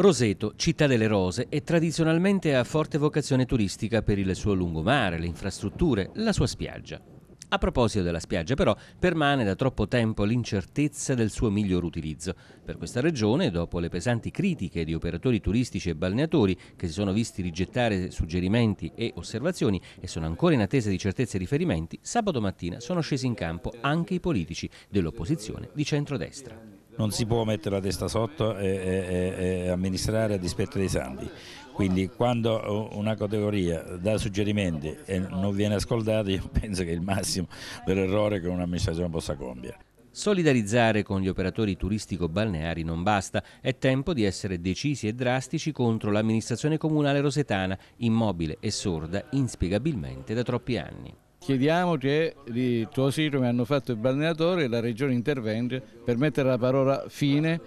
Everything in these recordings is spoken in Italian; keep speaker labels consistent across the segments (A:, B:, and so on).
A: Roseto, città delle rose, è tradizionalmente a forte vocazione turistica per il suo lungomare, le infrastrutture, la sua spiaggia. A proposito della spiaggia però permane da troppo tempo l'incertezza del suo miglior utilizzo. Per questa regione, dopo le pesanti critiche di operatori turistici e balneatori che si sono visti rigettare suggerimenti e osservazioni e sono ancora in attesa di certezze e riferimenti, sabato mattina sono scesi in campo anche i politici dell'opposizione di centrodestra non si può mettere la testa sotto
B: e, e, e amministrare a dispetto dei santi. Quindi quando una categoria dà suggerimenti e non viene ascoltata, io penso che è il massimo dell'errore che un'amministrazione possa compiere.
A: Solidarizzare con gli operatori turistico-balneari non basta, è tempo di essere decisi e drastici contro l'amministrazione comunale rosetana, immobile e sorda inspiegabilmente
C: da troppi anni. Chiediamo che tuo così come hanno fatto i balneatori la regione intervenga per mettere la parola fine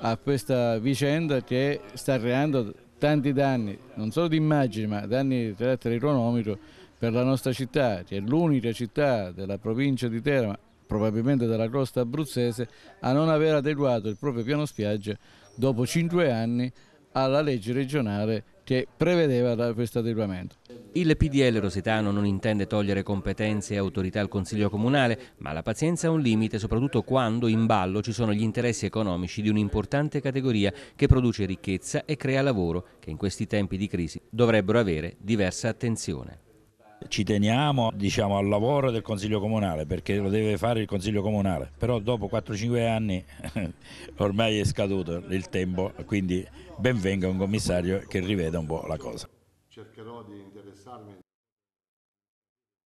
C: a questa vicenda che sta creando tanti danni, non solo di immagine ma danni di carattere economico per la nostra città, che è l'unica città della provincia di Teramo, probabilmente della costa abruzzese, a non aver adeguato il proprio piano spiaggia dopo cinque anni alla legge regionale che prevedeva questo adeguamento.
A: Il PDL Rosetano non intende togliere competenze e autorità al Consiglio Comunale, ma la pazienza ha un limite soprattutto quando in ballo ci sono gli interessi economici di un'importante categoria che produce ricchezza e crea lavoro, che in questi tempi di crisi dovrebbero avere diversa attenzione ci teniamo diciamo, al lavoro del Consiglio Comunale perché
B: lo deve fare il Consiglio Comunale, però dopo 4-5 anni ormai è scaduto il tempo, quindi ben venga un commissario che riveda un po' la cosa.
C: Cercherò di interessarmi.